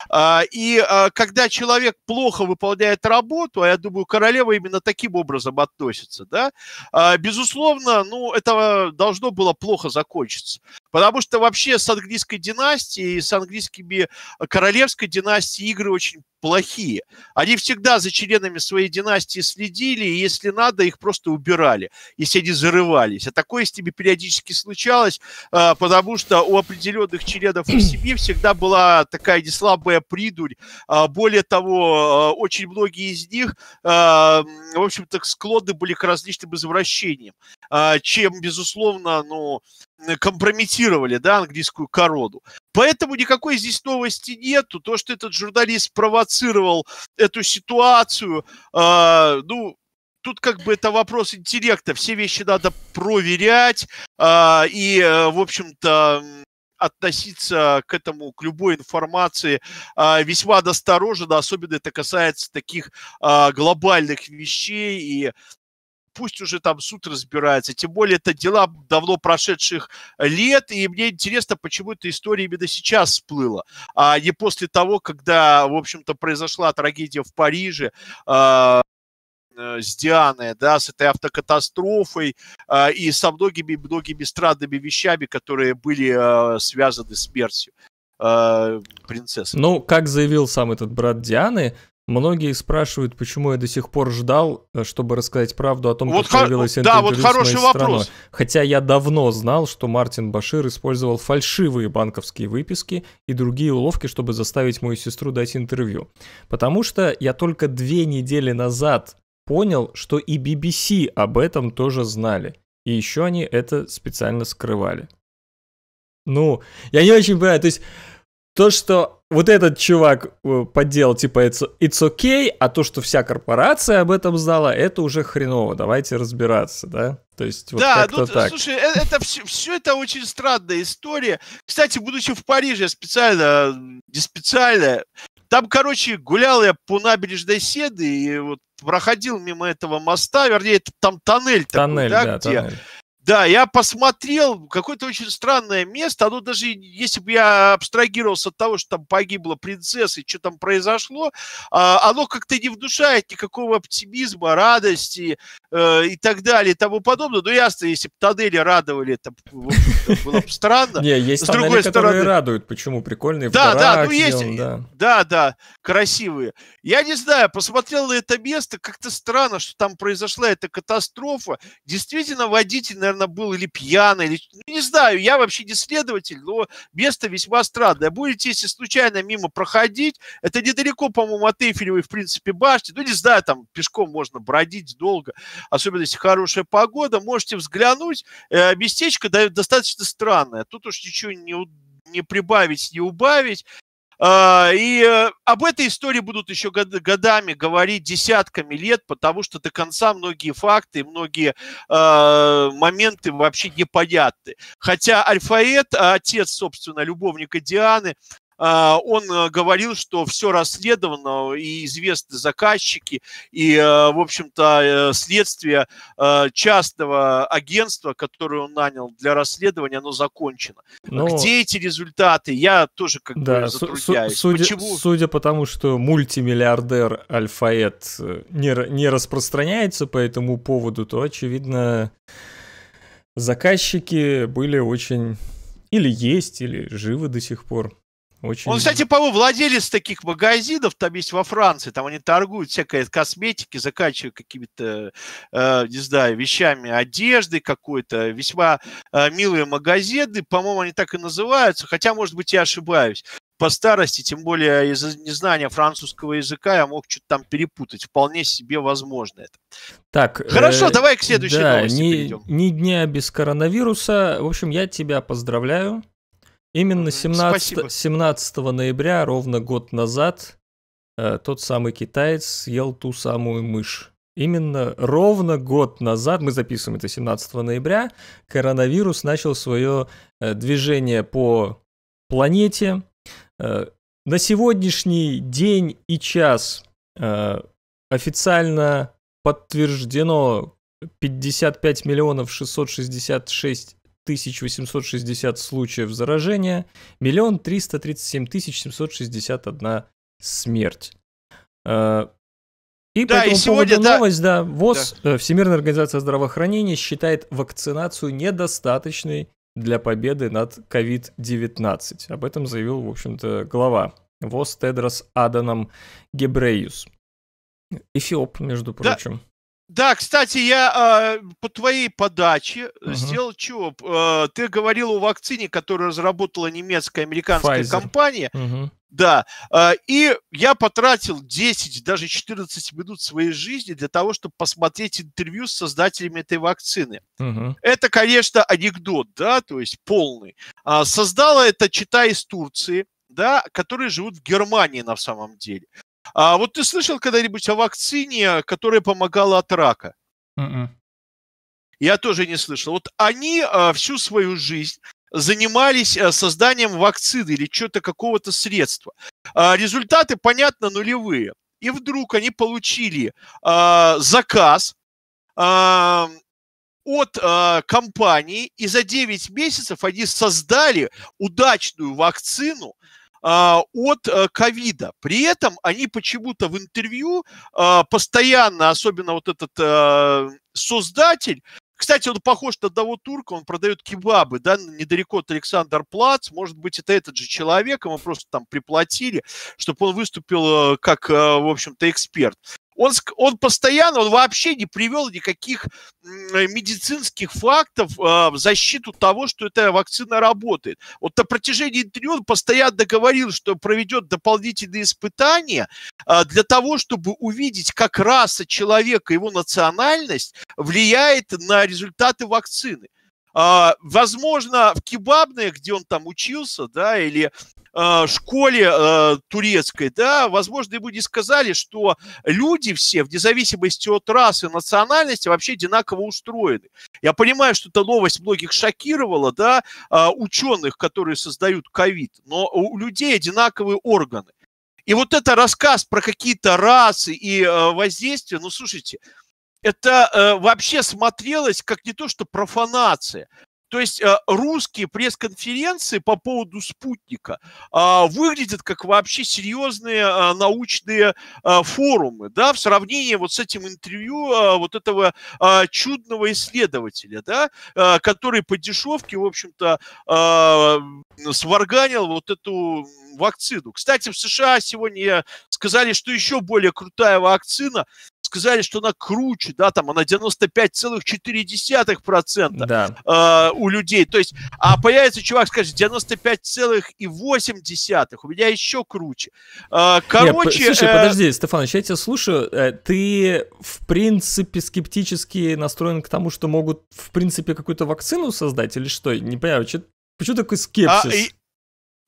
А, и а, когда человек плохо выполняет работу, а я думаю, королева именно таким образом относится, да, а, безусловно, ну, это должно было плохо закончиться. Потому что вообще с английской династией, с английскими королевской династией игры очень плохие. Они всегда за членами своей династии следили, и если надо, их просто убирали, если они зарывались. А такое с ними периодически случалось, а, потому что у определенных членов их семьи всегда была такая неслабая придурь. А, более того, а, очень многие из них, в общем-то, склонны были к различным извращениям, чем, безусловно, ну, компрометировали да, английскую корону. Поэтому никакой здесь новости нету. То, что этот журналист провоцировал эту ситуацию, э, ну, тут как бы это вопрос интеллекта. Все вещи надо проверять а, э, и, в общем-то, относиться к этому, к любой информации э, весьма настороженно, особенно это касается таких э, глобальных вещей и пусть уже там суд разбирается. Тем более это дела давно прошедших э, лет, и мне интересно, почему эта история именно сейчас всплыла, а не после того, когда, в общем-то, произошла трагедия в Париже, а, э, с Дианой, да, с этой автокатастрофой э, и со многими-многими странными вещами, которые были э, связаны с смертью э, принцессы. Ну, как заявил сам этот брат Дианы, Многие спрашивают, почему я до сих пор ждал, э, чтобы рассказать правду о том, вот как появилась хор... Да, вот хороший вопрос. Страной. Хотя я давно знал, что Мартин Башир использовал фальшивые банковские выписки и другие уловки, чтобы заставить мою сестру дать интервью. Потому что я только две недели назад понял, что и BBC об этом тоже знали. И еще они это специально скрывали. Ну, я не очень понимаю, то есть то, что вот этот чувак э, подделал, типа, it's, it's okay, а то, что вся корпорация об этом знала, это уже хреново, давайте разбираться, да? То есть вот да, ну, так. слушай, э, это, это все, все это очень странная история. Кстати, будучи в Париже, я специально, не специально, там, короче, гулял я по набережной Седы и вот проходил мимо этого моста, вернее, это там тоннель, тоннель такой, да, да где... Тоннель да, я посмотрел, какое-то очень странное место. Оно даже, если бы я абстрагировался от того, что там погибла принцесса и что там произошло, а, оно как-то не внушает никакого оптимизма, радости, Э, и так далее, и тому подобное. Ну, ясно, если бы тоннели радовали, это было бы странно. Не, есть С другой стороны радуют, почему прикольные Да, да, ну есть, да, да, красивые. Я не знаю, посмотрел на это место, как-то странно, что там произошла эта катастрофа. Действительно, водитель, наверное, был или пьяный, или... Ну, не знаю, я вообще не следователь, но место весьма странное. Будете, если случайно мимо проходить, это недалеко, по-моему, от Эйфелевой, в принципе, башни, ну, не знаю, там пешком можно бродить долго особенно если хорошая погода, можете взглянуть. Э, местечко достаточно странное. Тут уж ничего не, не прибавить, не убавить. А, и э, об этой истории будут еще годами говорить, десятками лет, потому что до конца многие факты, многие а, моменты вообще непонятны. Хотя Альфаэт, а отец, собственно, любовника Дианы, а, он э, говорил, что все расследовано, и известны заказчики, и, э, в общем-то, э, следствие частного агентства, которое он нанял для расследования, оно закончено. Но... Ну Где эти результаты? Я тоже как да, бы затрудняюсь. судя, Почему? судя по тому, что мультимиллиардер Альфаэт не, не распространяется по этому поводу, то, очевидно, заказчики были очень... Или есть, или живы до сих пор. Очень... Он, кстати, по-моему, владелец таких магазинов, там есть во Франции, там они торгуют всякой косметики, заканчивая какими-то, э, не знаю, вещами, одежды какой-то, весьма э, милые магазины, по-моему, они так и называются, хотя, может быть, я ошибаюсь. По старости, тем более из-за незнания французского языка, я мог что-то там перепутать. Вполне себе возможно это. Так, Хорошо, э, давай к следующей да, новости ни, перейдем. Ни дня без коронавируса. В общем, я тебя поздравляю Именно 17, 17 ноября, ровно год назад, э, тот самый китаец съел ту самую мышь. Именно ровно год назад, мы записываем это 17 ноября, коронавирус начал свое э, движение по планете. Э, на сегодняшний день и час э, официально подтверждено 55 миллионов 666 1860 случаев заражения, 1 337 761 смерть. Э, и да, по этому и сегодня, поводу новость, да, да ВОЗ, да. Э, Всемирная организация здравоохранения, считает вакцинацию недостаточной для победы над COVID-19. Об этом заявил, в общем-то, глава ВОЗ Тедрос Аданом Гебреюс. Эфиоп, между прочим. Да. Да, кстати, я э, по твоей подаче угу. сделал что. Э, ты говорил о вакцине, которую разработала немецкая американская Pfizer. компания. Угу. Да. Э, и я потратил 10, даже 14 минут своей жизни для того, чтобы посмотреть интервью с создателями этой вакцины. Угу. Это, конечно, анекдот, да, то есть полный. Э, создала это чита из Турции да, которые живут в Германии на самом деле. А вот ты слышал когда-нибудь о вакцине, которая помогала от рака? Mm-mm. М-м. Я тоже не слышал. Вот они а, всю свою жизнь занимались а, созданием вакцины или чего то какого-то средства. А, результаты, понятно, нулевые. И вдруг они получили а, заказ а, от а, компании, и за 9 месяцев они создали удачную вакцину, а, от э, ковида. При этом они почему-то в интервью а, постоянно, особенно вот этот э, создатель, кстати, он похож на одного турка, он продает кебабы, да, недалеко от Александр Плац. Может быть, это этот же человек, ему просто там приплатили, чтобы он выступил э, как, в общем-то, эксперт. Он, он постоянно, он вообще не привел никаких медицинских фактов а, в защиту того, что эта вакцина работает. Вот на протяжении интервью он постоянно говорил, что проведет дополнительные испытания а, для того, чтобы увидеть, как раса человека, его национальность влияет на результаты вакцины. А, возможно, в кебабной, где он там учился, да, или а, школе э, турецкой, да, возможно, ему не сказали, что люди все, вне зависимости от расы, национальности, вообще одинаково устроены. Я понимаю, что эта новость многих шокировала, да, ученых, которые создают ковид, но у людей одинаковые органы. И вот это рассказ про какие-то расы и э, воздействие, ну, слушайте, это э, вообще смотрелось как не то, что профанация. То есть э, русские пресс-конференции по поводу спутника э, выглядят как вообще серьезные э, научные э, форумы, да, в сравнении вот с этим интервью э, вот этого э, чудного исследователя, да, э, который по дешевке, в общем-то, э, сварганил вот эту вакцину. Кстати, в США сегодня сказали, что еще более крутая вакцина сказали, что она круче, да, там она 95,4% да. э, у людей. То есть, а появится чувак, скажет 95,8%, у меня еще круче. Э, короче... Нет, слушай, э... подожди, Стефанович, я тебя слушаю. Э, ты, в принципе, скептически настроен к тому, что могут, в принципе, какую-то вакцину создать или что? Не понимаю, что Почему такой а, скепсис? А, и,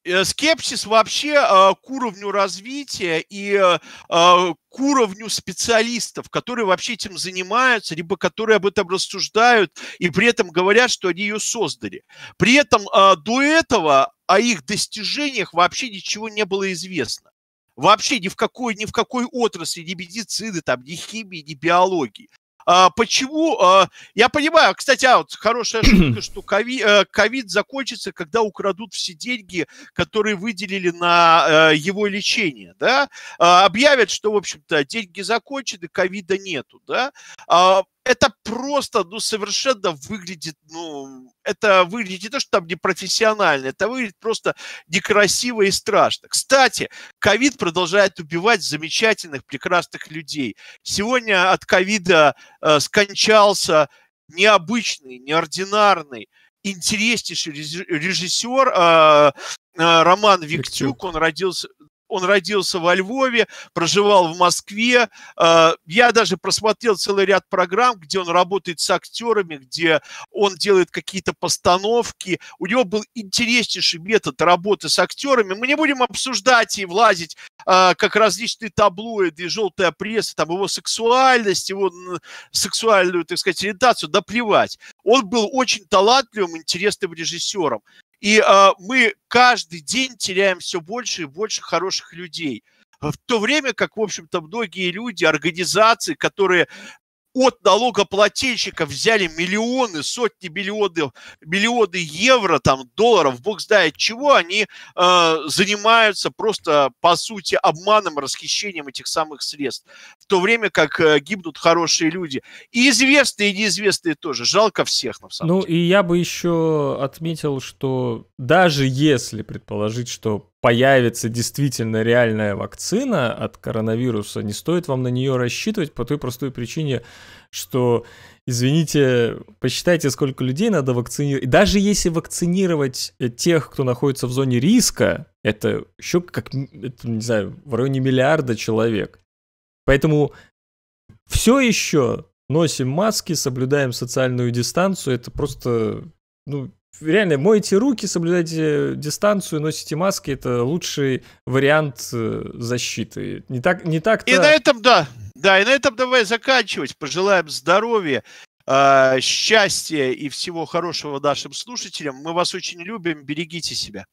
Э, скепсис вообще а, к уровню развития и э, а, к уровню специалистов, которые вообще этим занимаются, либо которые об этом рассуждают и при этом говорят, что они ее создали. При этом а, до этого о их достижениях вообще ничего не было известно. Вообще ни в какой, ни в какой отрасли, ни медицины, там, ни химии, ни биологии. А, почему? А, я понимаю, кстати, а, вот хорошая шутка, что ковид, э, ковид закончится, когда украдут все деньги, которые выделили на э, его лечение, да? А, объявят, что, в общем-то, деньги закончены, ковида нету, да? это просто, ну, совершенно выглядит, ну, это выглядит не то, что там непрофессионально, это выглядит просто некрасиво и страшно. Кстати, ковид продолжает убивать замечательных, прекрасных людей. Сегодня от ковида э, скончался необычный, неординарный, интереснейший режиссер э, э, Роман Виктюк, он родился, он родился во Львове, проживал в Москве. А, я даже просмотрел целый ряд программ, где он работает с актерами, где он делает какие-то постановки. У него был интереснейший метод работы с актерами. Мы не будем обсуждать и влазить, а, как различные таблоиды и желтая пресса, там его сексуальность, его сексуальную, так сказать, ориентацию, да плевать. Он был очень талантливым, интересным режиссером. И э, мы каждый день теряем все больше и больше хороших людей. В то время как, в общем-то, многие люди, организации, которые от налогоплательщика взяли миллионы, сотни миллионов, миллионы евро, там, долларов, бог знает чего, они э, занимаются просто, по сути, обманом, расхищением этих самых средств. В то время как э, гибнут хорошие люди. И известные, и неизвестные тоже. Жалко всех, на самом ну, деле. Ну, и я бы еще отметил, что даже если предположить, что появится действительно реальная вакцина от коронавируса, не стоит вам на нее рассчитывать по той простой причине, что, извините, посчитайте, сколько людей надо вакцинировать. И даже если вакцинировать э, тех, кто находится в зоне риска, это еще как, это, не знаю, в районе миллиарда человек. Поэтому все еще носим маски, соблюдаем социальную дистанцию, это просто, ну, реально, мойте руки, соблюдайте дистанцию, носите маски. Это лучший вариант э, защиты. Не так, не так. -то... И на этом, да. Да, и на этом давай заканчивать. Пожелаем здоровья, э, счастья и всего хорошего нашим слушателям. Мы вас очень любим. Берегите себя.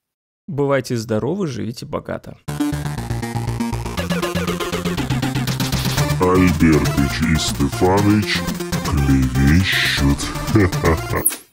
Бывайте здоровы, живите богато. Альбертыч и Стефаныч клевещут.